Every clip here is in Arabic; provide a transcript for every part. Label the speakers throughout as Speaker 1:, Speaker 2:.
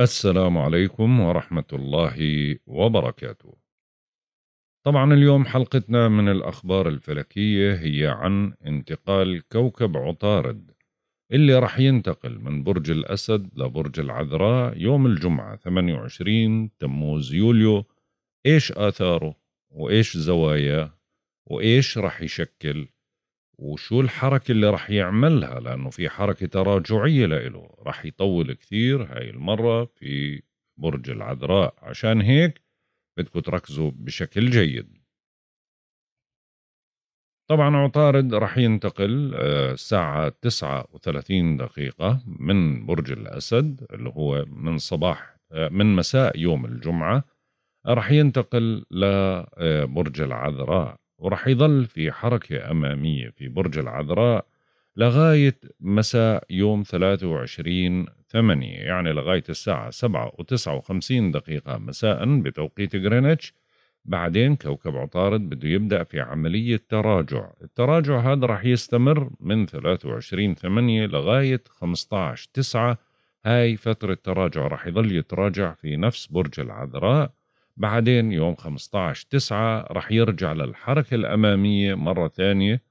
Speaker 1: السلام عليكم ورحمة الله وبركاته. طبعا اليوم حلقتنا من الأخبار الفلكية هي عن انتقال كوكب عطارد اللي راح ينتقل من برج الأسد لبرج العذراء يوم الجمعة 28 تموز يوليو إيش آثاره وإيش زواياه وإيش راح يشكل وشو الحركة اللي رح يعملها لأنه في حركة تراجعية لإله رح يطول كثير هاي المرة في برج العذراء عشان هيك بدكم تركزوا بشكل جيد طبعا عطارد رح ينتقل آه، الساعة تسعة وثلاثين دقيقة من برج الأسد اللي هو من صباح آه، من مساء يوم الجمعة رح ينتقل لبرج آه، العذراء ورح يظل في حركة أمامية في برج العذراء لغاية مساء يوم 23 8 يعني لغاية الساعة 7 و59 دقيقة مساء بتوقيت غرينتش بعدين كوكب عطارد بده يبدأ في عملية تراجع التراجع هذا رح يستمر من 23 8 لغاية 15 9 هاي فترة تراجع رح يظل يتراجع في نفس برج العذراء بعدين يوم 15 تسعة رح يرجع للحركة الأمامية مرة ثانية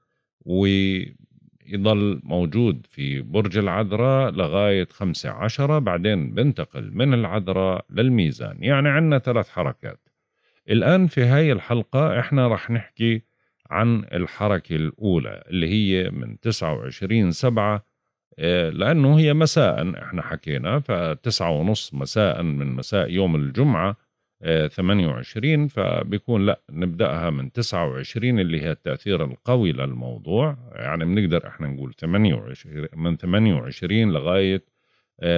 Speaker 1: ويظل موجود في برج العذراء لغاية خمسة عشرة بعدين بنتقل من العذراء للميزان يعني عندنا ثلاث حركات الآن في هاي الحلقة احنا رح نحكي عن الحركة الأولى اللي هي من تسعة وعشرين سبعة آه، لأنه هي مساء احنا حكينا فتسعة ونص مساء من مساء يوم الجمعة 28 آه، فبيكون لا نبداها من 29 اللي هي التاثير القوي للموضوع يعني بنقدر احنا نقول 28 من 28 لغايه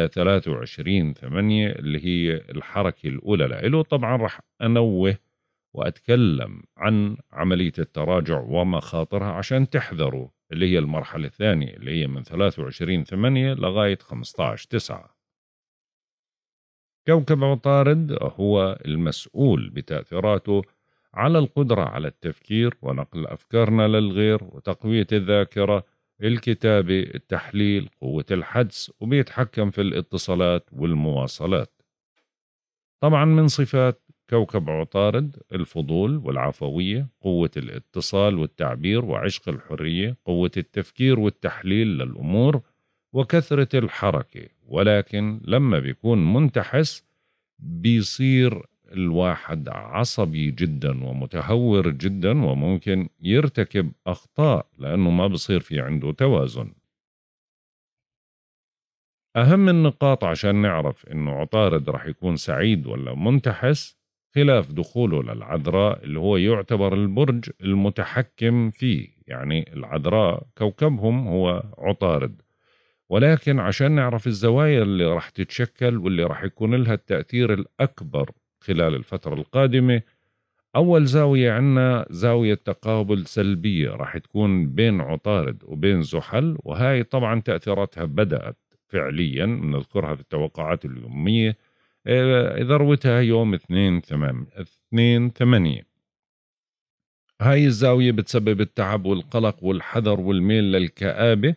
Speaker 1: 23 آه، 8 اللي هي الحركه الاولى له طبعا راح انوه واتكلم عن عمليه التراجع ومخاطرها عشان تحذروا اللي هي المرحله الثانيه اللي هي من 23 8 لغايه 15 9 كوكب عطارد هو المسؤول بتأثيراته على القدرة على التفكير ونقل أفكارنا للغير وتقوية الذاكرة الكتابة التحليل قوة الحدس وبيتحكم في الاتصالات والمواصلات طبعا من صفات كوكب عطارد الفضول والعفوية قوة الاتصال والتعبير وعشق الحرية قوة التفكير والتحليل للأمور وكثرة الحركة ولكن لما بيكون منتحس بيصير الواحد عصبي جدا ومتهور جدا وممكن يرتكب أخطاء لأنه ما بصير في عنده توازن أهم النقاط عشان نعرف إنه عطارد رح يكون سعيد ولا منتحس خلاف دخوله للعذراء اللي هو يعتبر البرج المتحكم فيه يعني العذراء كوكبهم هو عطارد ولكن عشان نعرف الزوايا اللي راح تتشكل واللي راح يكون لها التأثير الأكبر خلال الفترة القادمة أول زاوية عندنا زاوية تقابل سلبية راح تكون بين عطارد وبين زحل وهاي طبعا تأثيراتها بدأت فعليا بنذكرها في التوقعات اليومية آه، ذروتها يوم 2 ثمان اثنين 8 هاي الزاوية بتسبب التعب والقلق والحذر والميل للكآبة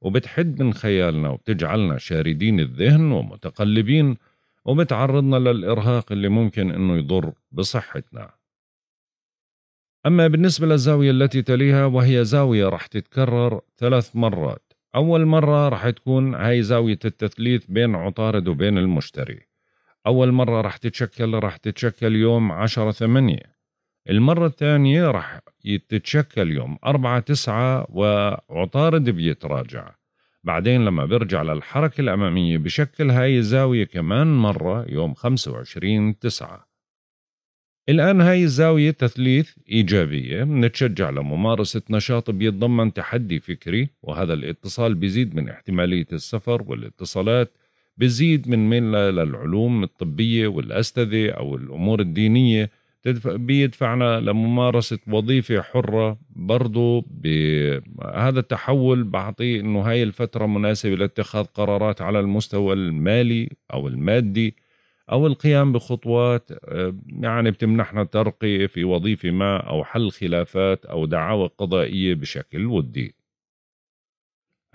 Speaker 1: وبتحد من خيالنا وبتجعلنا شاردين الذهن ومتقلبين وبتعرضنا للإرهاق اللي ممكن إنه يضر بصحتنا أما بالنسبة للزاوية التي تليها وهي زاوية رح تتكرر ثلاث مرات أول مرة رح تكون هاي زاوية التثليث بين عطارد وبين المشتري أول مرة رح تتشكل رح تتشكل يوم 10 8 المرة الثانية راح تتشكل يوم 4 9 وعطارد بيتراجع بعدين لما بيرجع للحركة الأمامية بشكل هاي الزاوية كمان مرة يوم 25 9 الآن هاي الزاوية تثليث إيجابية نتشجع لممارسة نشاط بيتضمن تحدي فكري وهذا الاتصال بيزيد من احتمالية السفر والاتصالات بيزيد من ميلنا للعلوم الطبية والأستاذة أو الأمور الدينية بيدفعنا لممارسة وظيفة حرة برضو هذا التحول بعطي أنه هاي الفترة مناسبة لاتخاذ قرارات على المستوى المالي أو المادي أو القيام بخطوات آه، يعني بتمنحنا ترقية في وظيفة ما أو حل خلافات أو دعاوى قضائية بشكل ودي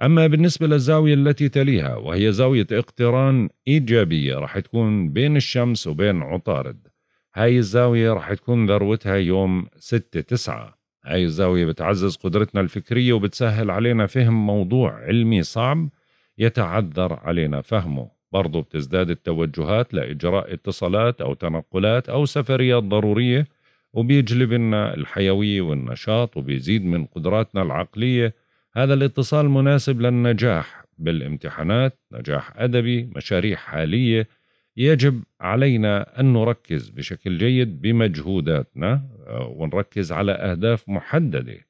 Speaker 1: أما بالنسبة للزاوية التي تليها وهي زاوية اقتران إيجابية رح تكون بين الشمس وبين عطارد هاي الزاوية رح تكون ذروتها يوم 6 9 هاي الزاوية بتعزز قدرتنا الفكرية وبتسهل علينا فهم موضوع علمي صعب يتعذر علينا فهمه برضو بتزداد التوجهات لإجراء اتصالات أو تنقلات أو سفريات ضرورية وبيجلب لنا الحيوية والنشاط وبيزيد من قدراتنا العقلية هذا الاتصال مناسب للنجاح بالامتحانات نجاح أدبي مشاريع حالية يجب علينا أن نركز بشكل جيد بمجهوداتنا آه، ونركز على أهداف محددة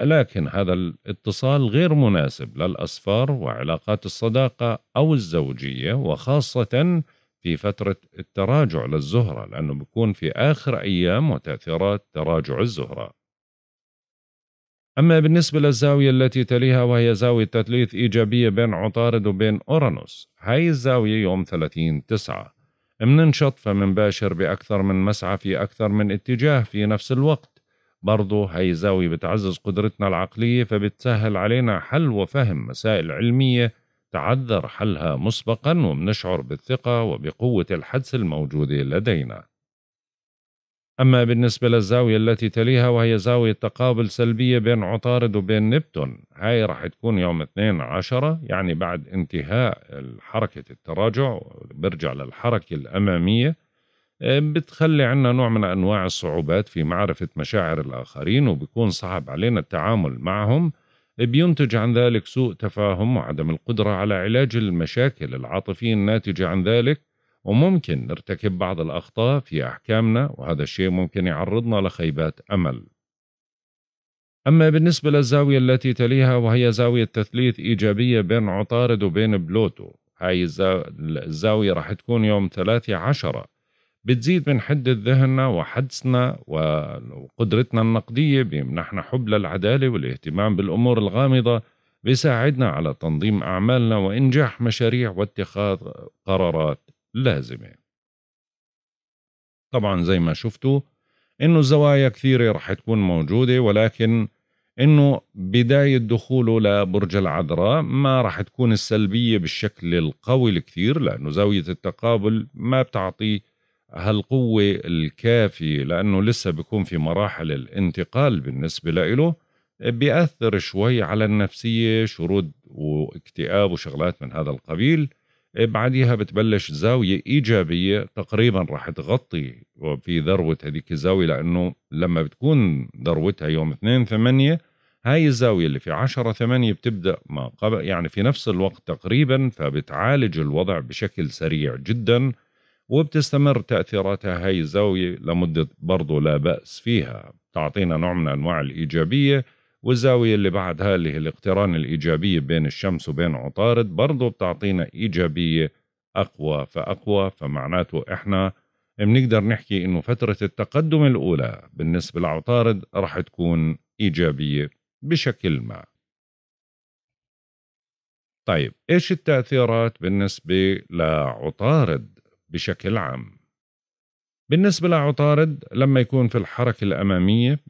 Speaker 1: لكن هذا الاتصال غير مناسب للأصفار وعلاقات الصداقة أو الزوجية وخاصة في فترة التراجع للزهرة لأنه بيكون في آخر أيام وتأثيرات تراجع الزهرة أما بالنسبة للزاوية التي تليها وهي زاوية تثليث إيجابية بين عطارد وبين أورانوس هاي الزاوية يوم 30 تسعة مننشط فمنباشر بأكثر من مسعى في أكثر من اتجاه في نفس الوقت برضو هاي الزاوية بتعزز قدرتنا العقلية فبتسهل علينا حل وفهم مسائل علمية تعذر حلها مسبقا ومنشعر بالثقة وبقوة الحدس الموجودة لدينا أما بالنسبة للزاوية التي تليها وهي زاوية تقابل سلبية بين عطارد وبين نبتون هاي راح تكون يوم 12 عشرة يعني بعد انتهاء حركة التراجع برجع للحركة الأمامية بتخلي عنا نوع من أنواع الصعوبات في معرفة مشاعر الآخرين وبيكون صعب علينا التعامل معهم بينتج عن ذلك سوء تفاهم وعدم القدرة على علاج المشاكل العاطفية الناتجة عن ذلك وممكن نرتكب بعض الأخطاء في أحكامنا وهذا الشيء ممكن يعرضنا لخيبات أمل أما بالنسبة للزاوية التي تليها وهي زاوية تثليث إيجابية بين عطارد وبين بلوتو هاي الزاوية راح تكون يوم ثلاثة عشرة بتزيد من حدة ذهننا وحدسنا وقدرتنا النقدية بيمنحنا حب للعدالة والاهتمام بالأمور الغامضة بيساعدنا على تنظيم أعمالنا وإنجاح مشاريع واتخاذ قرارات لازمة طبعا زي ما شفتوا انه الزوايا كثيرة رح تكون موجودة ولكن انه بداية دخوله لبرج العذراء ما رح تكون السلبية بالشكل القوي الكثير لانه زاوية التقابل ما بتعطي هالقوة الكافية لانه لسه بيكون في مراحل الانتقال بالنسبة له بيأثر شوي على النفسية شرود واكتئاب وشغلات من هذا القبيل بعديها بتبلش زاوية إيجابية تقريبا رح تغطي في ذروة هذيك الزاوية لأنه لما بتكون ذروتها يوم 2 8 هاي الزاوية اللي في 10 8 بتبدأ ما قبل يعني في نفس الوقت تقريبا فبتعالج الوضع بشكل سريع جدا وبتستمر تأثيراتها هاي الزاوية لمدة برضو لا بأس فيها تعطينا نوع من أنواع الإيجابية والزاوية اللي بعدها اللي هي الاقتران الإيجابية بين الشمس وبين عطارد برضه بتعطينا إيجابية أقوى فأقوى فمعناته إحنا بنقدر نحكي إنه فترة التقدم الأولى بالنسبة لعطارد رح تكون إيجابية بشكل ما طيب إيش التأثيرات بالنسبة لعطارد بشكل عام بالنسبة لعطارد لما يكون في الحركة الأمامية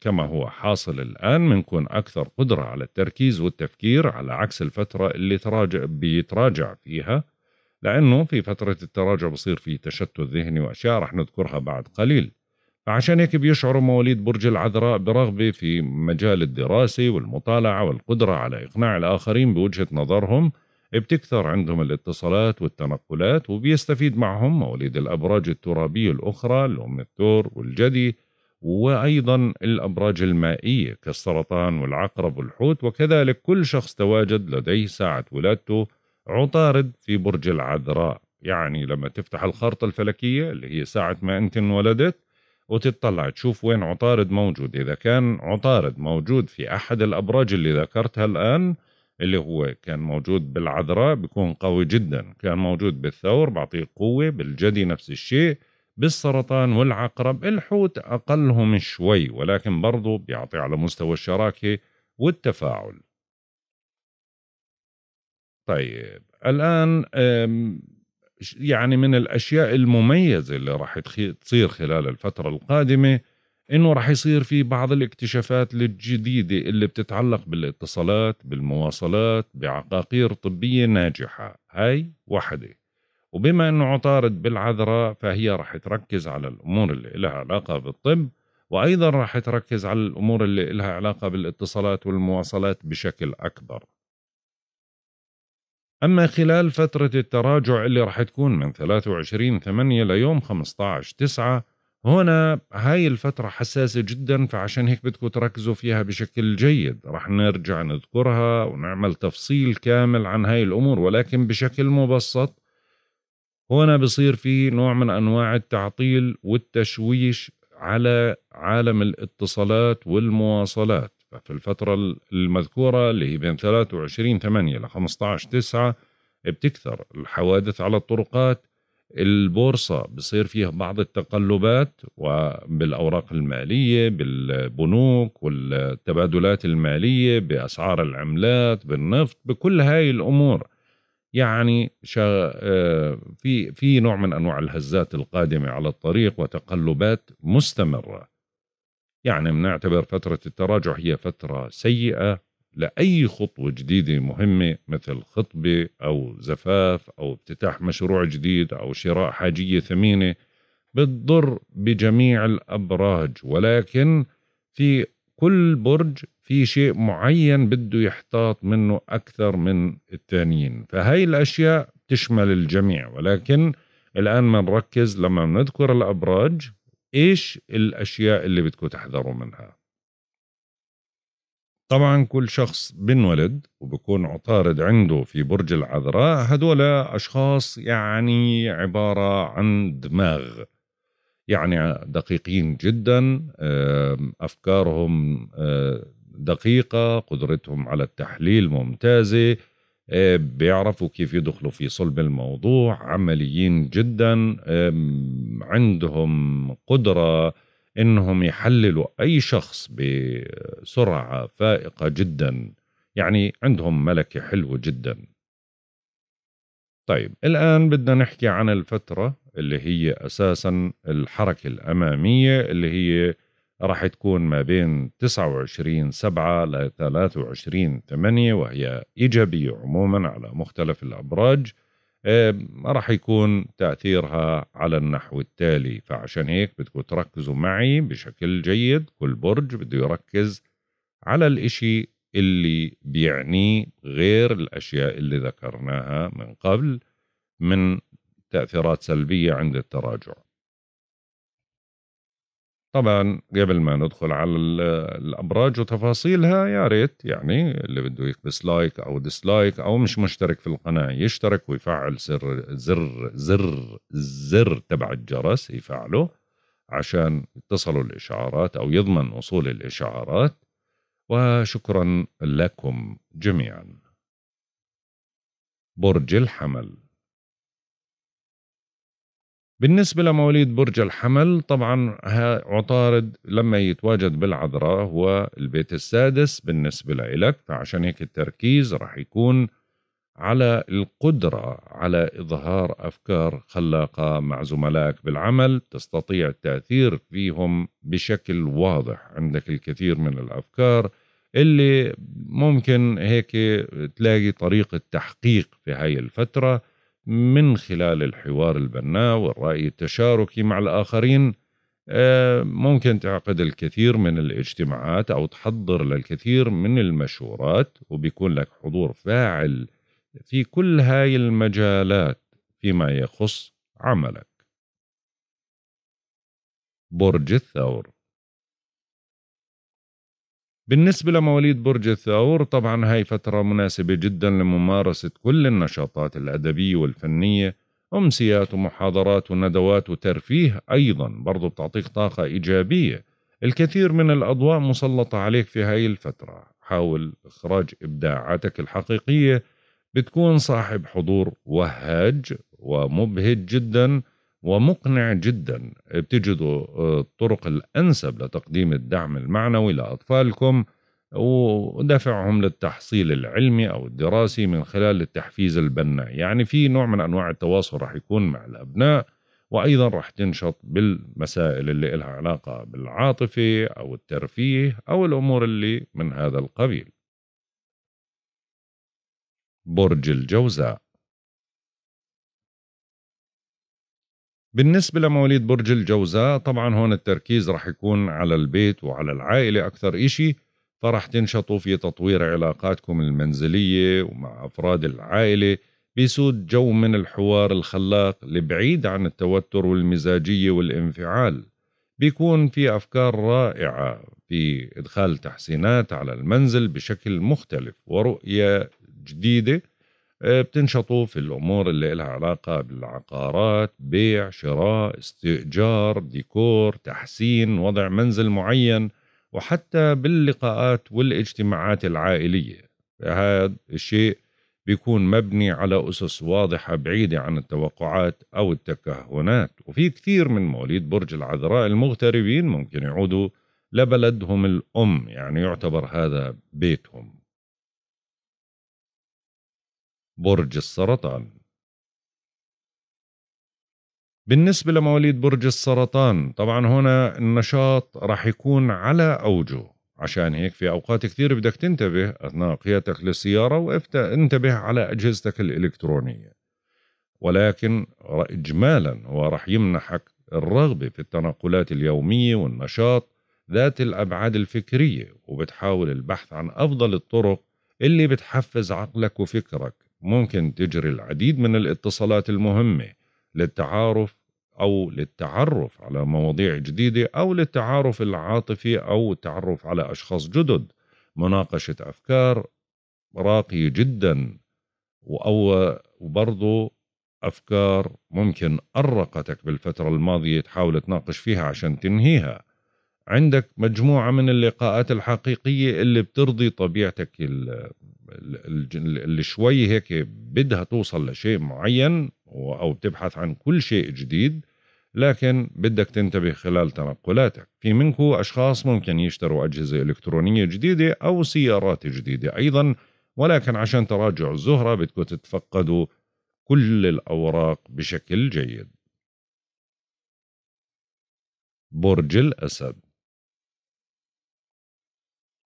Speaker 1: كما هو حاصل الآن بنكون أكثر قدرة على التركيز والتفكير على عكس الفترة اللي تراجع بيتراجع فيها لأنه في فترة التراجع بصير في تشتت ذهني وأشياء رح نذكرها بعد قليل فعشان هيك بيشعروا مواليد برج العذراء برغبة في مجال الدراسة والمطالعة والقدرة على إقناع الآخرين بوجهة نظرهم بتكثر عندهم الاتصالات والتنقلات وبيستفيد معهم مواليد الأبراج الترابية الأخرى اللي هم الثور والجدي وأيضا الأبراج المائية كالسرطان والعقرب والحوت وكذلك كل شخص تواجد لديه ساعة ولادته عطارد في برج العذراء يعني لما تفتح الخارطة الفلكية اللي هي ساعة ما أنت انولدت وتطلع تشوف وين عطارد موجود إذا كان عطارد موجود في أحد الأبراج اللي ذكرتها الآن اللي هو كان موجود بالعذراء بيكون قوي جدا كان موجود بالثور بعطيه قوة بالجدي نفس الشيء بالسرطان والعقرب الحوت أقلهم شوي ولكن برضو بيعطي على مستوى الشراكة والتفاعل طيب الآن يعني من الأشياء المميزة اللي راح تصير خلال الفترة القادمة انه رح يصير في بعض الاكتشافات الجديده اللي بتتعلق بالاتصالات بالمواصلات بعقاقير طبيه ناجحه هاي وحده وبما انه عطارد بالعذراء فهي رح تركز على الامور اللي لها علاقه بالطب وايضا رح تركز على الامور اللي لها علاقه بالاتصالات والمواصلات بشكل اكبر أما خلال فترة التراجع اللي راح تكون من 23 8 ليوم 15 9 هنا هاي الفترة حساسة جدا فعشان هيك بدكم تركزوا فيها بشكل جيد رح نرجع نذكرها ونعمل تفصيل كامل عن هاي الأمور ولكن بشكل مبسط هنا بصير في نوع من أنواع التعطيل والتشويش على عالم الاتصالات والمواصلات ففي الفترة المذكورة اللي هي بين 23 8 ل 15 9 بتكثر الحوادث على الطرقات البورصة بصير فيها بعض التقلبات وبالأوراق المالية بالبنوك والتبادلات المالية بأسعار العملات بالنفط بكل هاي الأمور يعني شا آه، في في نوع من انواع الهزات القادمه على الطريق وتقلبات مستمره يعني بنعتبر فتره التراجع هي فتره سيئه لاي خطوه جديده مهمه مثل خطبه او زفاف او افتتاح مشروع جديد او شراء حاجيه ثمينه بتضر بجميع الابراج ولكن في كل برج في شيء معين بده يحتاط منه اكثر من الثانيين فهي الاشياء تشمل الجميع ولكن الان بنركز لما بنذكر الابراج ايش الاشياء اللي بدكم تحذروا منها طبعا كل شخص بنولد وبكون عطارد عنده في برج العذراء هدول أشخاص يعني عبارة عن دماغ يعني دقيقين جدا أفكارهم دقيقة قدرتهم على التحليل ممتازة بيعرفوا كيف يدخلوا في صلب الموضوع عمليين جدا عندهم قدرة انهم يحللوا اي شخص بسرعه فائقه جدا يعني عندهم ملكه حلوه جدا طيب الان بدنا نحكي عن الفتره اللي هي اساسا الحركه الاماميه اللي هي راح تكون ما بين 29 7 ل 23 8 وهي ايجابيه عموما على مختلف الابراج إيه، راح يكون تأثيرها على النحو التالي فعشان هيك بدكم تركزوا معي بشكل جيد كل برج بده يركز على الإشي اللي بيعنيه غير الأشياء اللي ذكرناها من قبل من تأثيرات سلبية عند التراجع طبعا قبل ما ندخل على الابراج وتفاصيلها يا ريت يعني اللي بده يكبس لايك او ديسلايك او مش مشترك في القناه يشترك ويفعل زر زر زر الزر تبع الجرس يفعله عشان يتصلوا الاشعارات او يضمن وصول الاشعارات وشكرا لكم جميعا برج الحمل بالنسبة لمواليد برج الحمل طبعا عطارد لما يتواجد بالعذراء هو البيت السادس بالنسبة لإلك فعشان هيك التركيز راح يكون على القدرة على إظهار أفكار خلاقة مع زملائك بالعمل تستطيع التأثير فيهم بشكل واضح عندك الكثير من الأفكار اللي ممكن هيك تلاقي طريقة تحقيق في هاي الفترة من خلال الحوار البناء والرأي التشاركي مع الآخرين آه، ممكن تعقد الكثير من الاجتماعات أو تحضر للكثير من المشورات وبيكون لك حضور فاعل في كل هاي المجالات فيما يخص عملك برج الثور بالنسبة لمواليد برج الثور طبعا هاي فترة مناسبة جدا لممارسة كل النشاطات الأدبية والفنية أمسيات ومحاضرات وندوات وترفيه أيضا برضو بتعطيك طاقة إيجابية الكثير من الأضواء مسلطة عليك في هاي الفترة حاول إخراج إبداعاتك الحقيقية بتكون صاحب حضور وهاج ومبهج جدا ومقنع جدا بتجدوا الطرق آه، الأنسب لتقديم الدعم المعنوي لأطفالكم ودفعهم للتحصيل العلمي أو الدراسي من خلال التحفيز البناء يعني في نوع من أنواع التواصل راح يكون مع الأبناء وأيضا راح تنشط بالمسائل اللي إلها علاقة بالعاطفة أو الترفيه أو الأمور اللي من هذا القبيل برج الجوزاء بالنسبة لمواليد برج الجوزاء طبعا هون التركيز رح يكون على البيت وعلى العائلة أكثر إشي فرح تنشطوا في تطوير علاقاتكم المنزلية ومع أفراد العائلة بيسود جو من الحوار الخلاق البعيد عن التوتر والمزاجية والانفعال بيكون في أفكار رائعة في إدخال تحسينات على المنزل بشكل مختلف ورؤية جديدة آه، بتنشطوا في الأمور اللي لها علاقة بالعقارات بيع شراء استئجار ديكور تحسين وضع منزل معين وحتى باللقاءات والاجتماعات العائلية هذا الشيء بيكون مبني على أسس واضحة بعيدة عن التوقعات أو التكهنات وفي كثير من مواليد برج العذراء المغتربين ممكن يعودوا لبلدهم الأم يعني يعتبر هذا بيتهم برج السرطان بالنسبة لمواليد برج السرطان طبعا هنا النشاط راح يكون على أوجه عشان هيك في أوقات كثير بدك تنتبه أثناء قيادتك للسيارة وانتبه على أجهزتك الإلكترونية ولكن إجمالا هو راح يمنحك الرغبة في التنقلات اليومية والنشاط ذات الأبعاد الفكرية وبتحاول البحث عن أفضل الطرق اللي بتحفز عقلك وفكرك ممكن تجري العديد من الاتصالات المهمة للتعارف أو للتعرف على مواضيع جديدة أو للتعارف العاطفي أو التعرف على أشخاص جدد مناقشة أفكار راقية جدا أو وبرضو أفكار ممكن أرقتك بالفترة الماضية تحاول تناقش فيها عشان تنهيها عندك مجموعة من اللقاءات الحقيقية اللي بترضي طبيعتك اللي شوي هيك بدها توصل لشيء معين أو بتبحث عن كل شيء جديد لكن بدك تنتبه خلال تنقلاتك في منكو أشخاص ممكن يشتروا أجهزة إلكترونية جديدة أو سيارات جديدة أيضا ولكن عشان تراجع الزهرة بدكم تتفقدوا كل الأوراق بشكل جيد برج الأسد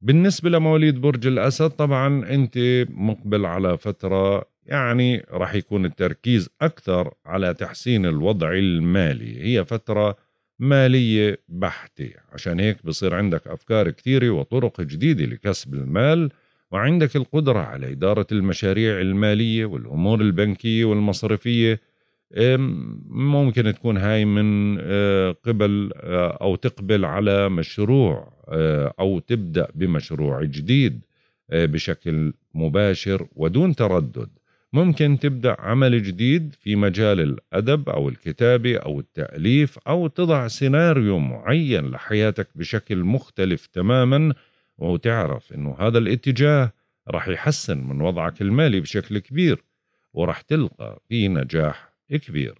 Speaker 1: بالنسبة لمواليد برج الأسد طبعا أنت مقبل على فترة يعني راح يكون التركيز أكثر على تحسين الوضع المالي هي فترة مالية بحتة عشان هيك بصير عندك أفكار كثيرة وطرق جديدة لكسب المال وعندك القدرة على إدارة المشاريع المالية والأمور البنكية والمصرفية ممكن تكون هاي من آه، قبل آه، او تقبل على مشروع آه، او تبدا بمشروع جديد بشكل مباشر ودون تردد ممكن تبدا عمل جديد في مجال الادب او الكتابه او التاليف او تضع سيناريو معين لحياتك بشكل مختلف تماما وتعرف انه هذا الاتجاه راح يحسن من وضعك المالي بشكل كبير وراح تلقى فيه نجاح كبير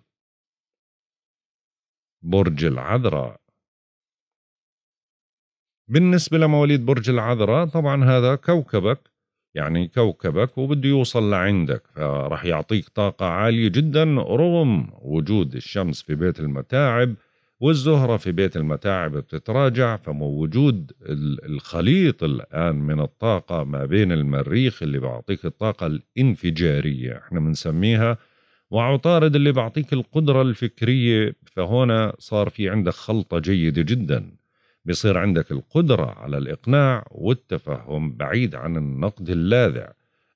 Speaker 1: برج العذراء بالنسبة لمواليد برج العذراء طبعا هذا كوكبك يعني كوكبك وبده يوصل لعندك فراح يعطيك طاقة عالية جدا رغم وجود الشمس في بيت المتاعب والزهرة في بيت المتاعب بتتراجع فموجود الخليط الآن من الطاقة ما بين المريخ اللي بيعطيك الطاقة الانفجارية احنا بنسميها وعطارد اللي بعطيك القدرة الفكرية فهنا صار في عندك خلطة جيدة جدا بصير عندك القدرة على الإقناع والتفهم بعيد عن النقد اللاذع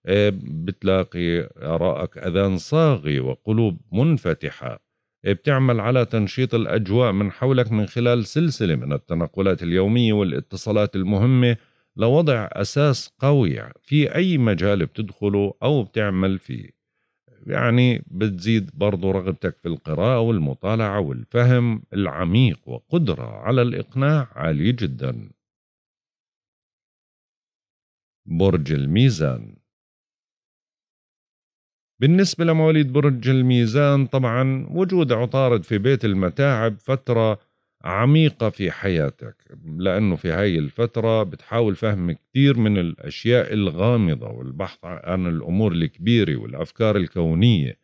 Speaker 1: آه، بتلاقي آرائك أذان صاغي وقلوب منفتحة آه، بتعمل على تنشيط الأجواء من حولك من خلال سلسلة من التنقلات اليومية والاتصالات المهمة لوضع أساس قوي في أي مجال بتدخله أو بتعمل فيه يعني بتزيد برضو رغبتك في القراءة والمطالعة والفهم العميق وقدرة على الإقناع عالية جدا برج الميزان بالنسبة لمواليد برج الميزان طبعا وجود عطارد في بيت المتاعب فترة عميقة في حياتك لأنه في هاي الفترة بتحاول فهم كثير من الأشياء الغامضة والبحث عن الأمور الكبيرة والأفكار الكونية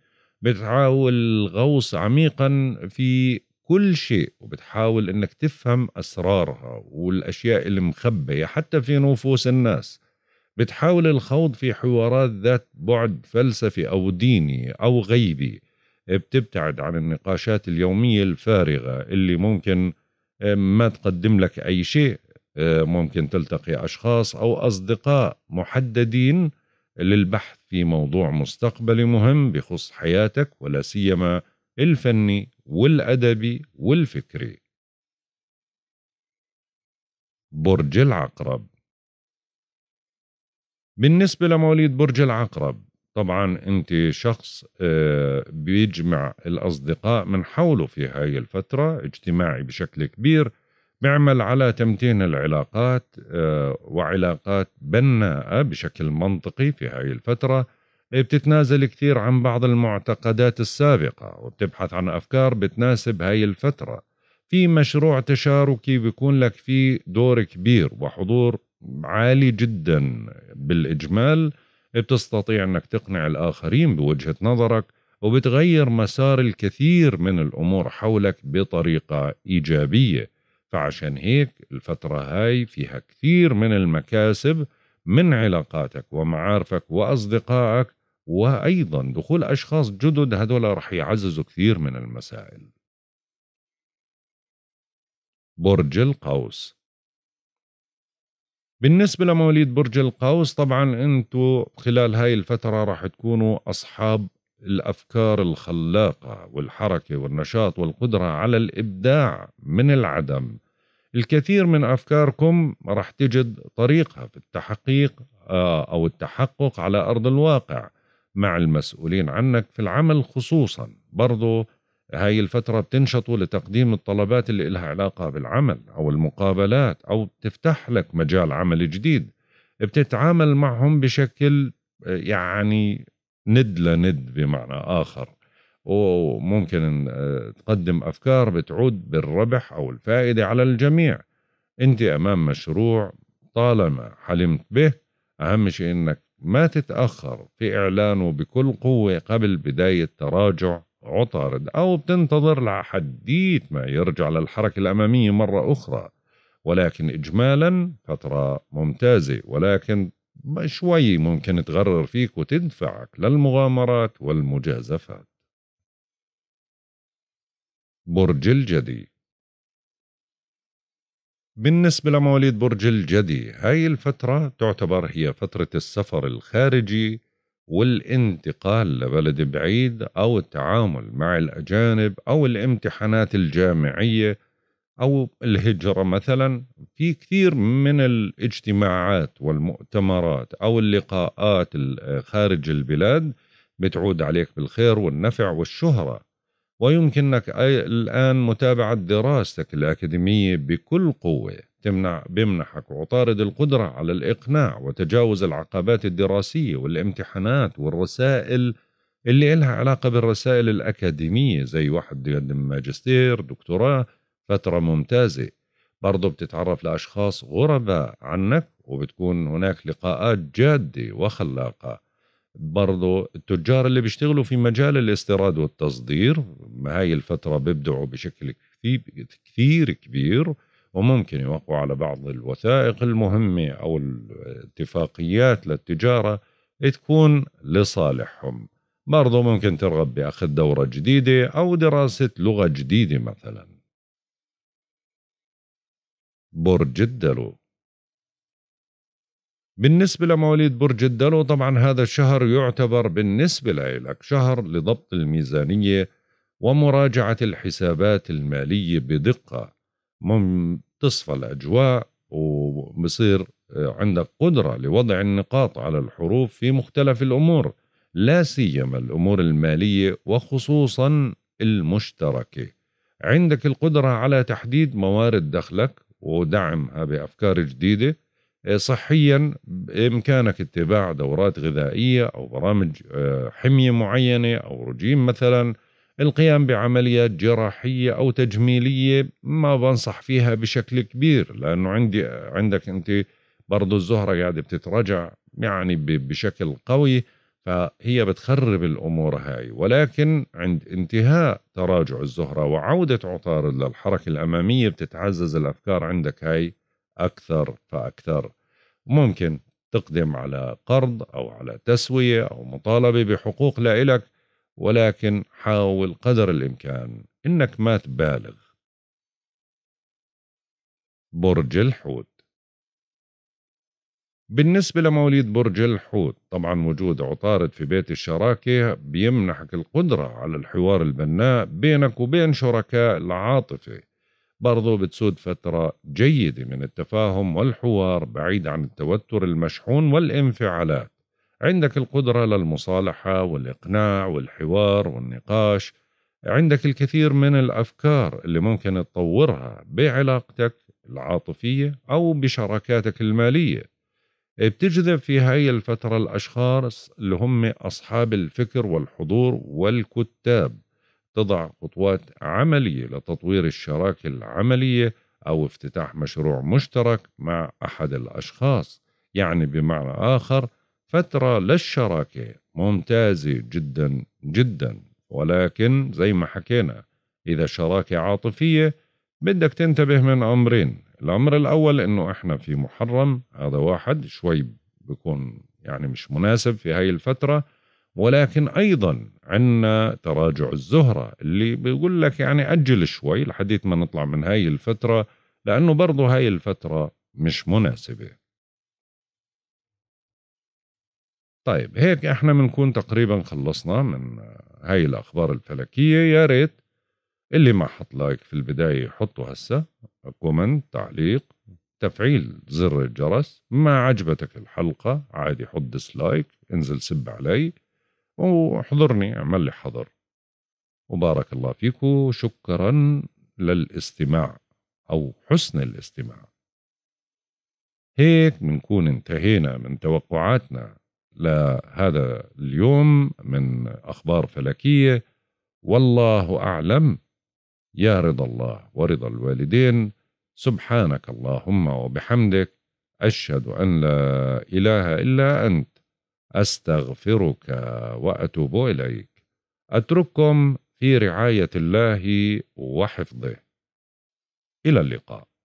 Speaker 1: بتحاول الغوص عميقا في كل شيء وبتحاول انك تفهم اسرارها والاشياء المخبيه حتى في نفوس الناس بتحاول الخوض في حوارات ذات بعد فلسفي او ديني او غيبي بتبتعد عن النقاشات اليومية الفارغة اللي ممكن آه، ما تقدم لك أي شيء آه، ممكن تلتقي أشخاص أو أصدقاء محددين للبحث في موضوع مستقبلي مهم بخص حياتك ولا سيما الفني والأدبي والفكري برج العقرب بالنسبة لمواليد برج العقرب طبعا انت شخص آه، بيجمع الاصدقاء من حوله في هاي الفتره اجتماعي بشكل كبير بيعمل على تمتين العلاقات آه، وعلاقات بناءه بشكل منطقي في هاي الفتره بتتنازل كثير عن بعض المعتقدات السابقه وبتبحث عن افكار بتناسب هاي الفتره في مشروع تشاركي بيكون لك فيه دور كبير وحضور عالي جدا بالاجمال بتستطيع أنك تقنع الآخرين بوجهة نظرك وبتغير مسار الكثير من الأمور حولك بطريقة إيجابية فعشان هيك الفترة هاي فيها كثير من المكاسب من علاقاتك ومعارفك وأصدقائك وأيضا دخول أشخاص جدد هدول رح يعززوا كثير من المسائل برج القوس بالنسبة لمواليد برج القوس طبعا انتم خلال هاي الفترة راح تكونوا أصحاب الافكار الخلاقه والحركه والنشاط والقدره على الابداع من العدم الكثير من افكاركم راح تجد طريقها في التحقيق آه، او التحقق على ارض الواقع مع المسؤولين عنك في العمل خصوصا برضو هاي الفترة بتنشطوا لتقديم الطلبات اللي إلها علاقة بالعمل أو المقابلات أو بتفتح لك مجال عمل جديد بتتعامل معهم بشكل يعني ند لند بمعنى آخر وممكن آه، تقدم أفكار بتعود بالربح أو الفائدة على الجميع أنت أمام مشروع طالما حلمت به أهم شيء أنك ما تتأخر في إعلانه بكل قوة قبل بداية تراجع عطارد أو بتنتظر لحديت ما يرجع للحركة الأمامية مرة أخرى ولكن إجمالا فترة ممتازة ولكن شوي ممكن تغرر فيك وتدفعك للمغامرات والمجازفات برج الجدي بالنسبة لمواليد برج الجدي هاي الفترة تعتبر هي فترة السفر الخارجي والانتقال لبلد بعيد أو التعامل مع الأجانب أو الامتحانات الجامعية أو الهجرة مثلا في كثير من الاجتماعات والمؤتمرات أو اللقاءات خارج البلاد بتعود عليك بالخير والنفع والشهرة ويمكنك الآن متابعة دراستك الأكاديمية بكل قوة تمنع بمنحك وعطارد القدرة على الإقناع وتجاوز العقبات الدراسية والامتحانات والرسائل اللي إلها علاقة بالرسائل الأكاديمية زي واحد يقدم ماجستير دكتوراه فترة ممتازة برضو بتتعرف لأشخاص غرباء عنك وبتكون هناك لقاءات جادة وخلاقة برضو التجار اللي بيشتغلوا في مجال الاستيراد والتصدير هاي الفترة بيبدعوا بشكل كثير كبير وممكن يوقعوا على بعض الوثائق المهمة أو الاتفاقيات للتجارة تكون لصالحهم برضو ممكن ترغب بأخذ دورة جديدة أو دراسة لغة جديدة مثلا برج الدلو بالنسبة لمواليد برج الدلو طبعا هذا الشهر يعتبر بالنسبة لك شهر لضبط الميزانية ومراجعة الحسابات المالية بدقة تصفى الأجواء وبصير آه، عندك قدرة لوضع النقاط على الحروف في مختلف الأمور لا سيما الأمور المالية وخصوصا المشتركة عندك القدرة على تحديد موارد دخلك ودعمها بأفكار جديدة آه، صحيا بإمكانك اتباع دورات غذائية أو برامج آه، حمية معينة أو رجيم مثلاً القيام بعمليات جراحية أو تجميلية ما بنصح فيها بشكل كبير لأنه عندي عندك أنت برضو الزهرة قاعدة بتتراجع يعني بشكل قوي فهي بتخرب الأمور هاي ولكن عند انتهاء تراجع الزهرة وعودة عطارد للحركة الأمامية بتتعزز الأفكار عندك هاي أكثر فأكثر ممكن تقدم على قرض أو على تسوية أو مطالبة بحقوق لإلك ولكن حاول قدر الإمكان إنك ما تبالغ برج الحوت بالنسبة لمواليد برج الحوت طبعا وجود عطارد في بيت الشراكة بيمنحك القدرة على الحوار البناء بينك وبين شركاء العاطفة برضو بتسود فترة جيدة من التفاهم والحوار بعيد عن التوتر المشحون والانفعالات عندك القدرة للمصالحة والإقناع والحوار والنقاش عندك الكثير من الأفكار اللي ممكن تطورها بعلاقتك العاطفية أو بشراكاتك المالية بتجذب في هاي الفترة الأشخاص اللي هم أصحاب الفكر والحضور والكتاب تضع خطوات عملية لتطوير الشراكة العملية أو افتتاح مشروع مشترك مع أحد الأشخاص يعني بمعنى آخر فترة للشراكة ممتازة جدا جدا ولكن زي ما حكينا إذا شراكة عاطفية بدك تنتبه من أمرين الأمر الأول إنه إحنا في محرم هذا واحد شوي بيكون يعني مش مناسب في هاي الفترة ولكن أيضا عنا تراجع الزهرة اللي بيقول لك يعني أجل شوي لحديت ما نطلع من هاي الفترة لأنه برضو هاي الفترة مش مناسبة طيب هيك احنا بنكون تقريبا خلصنا من هاي الاخبار الفلكيه يا ريت اللي ما حط لايك في البدايه يحطه هسه كومنت تعليق تفعيل زر الجرس ما عجبتك الحلقه عادي حط ديسلايك انزل سب علي واحضرني اعمل لي حظر وبارك الله فيكم شكرا للاستماع او حسن الاستماع هيك بنكون انتهينا من توقعاتنا لهذا اليوم من أخبار فلكية والله أعلم يا رضا الله ورضا الوالدين سبحانك اللهم وبحمدك أشهد أن لا إله إلا أنت أستغفرك وأتوب إليك أترككم في رعاية الله وحفظه إلى اللقاء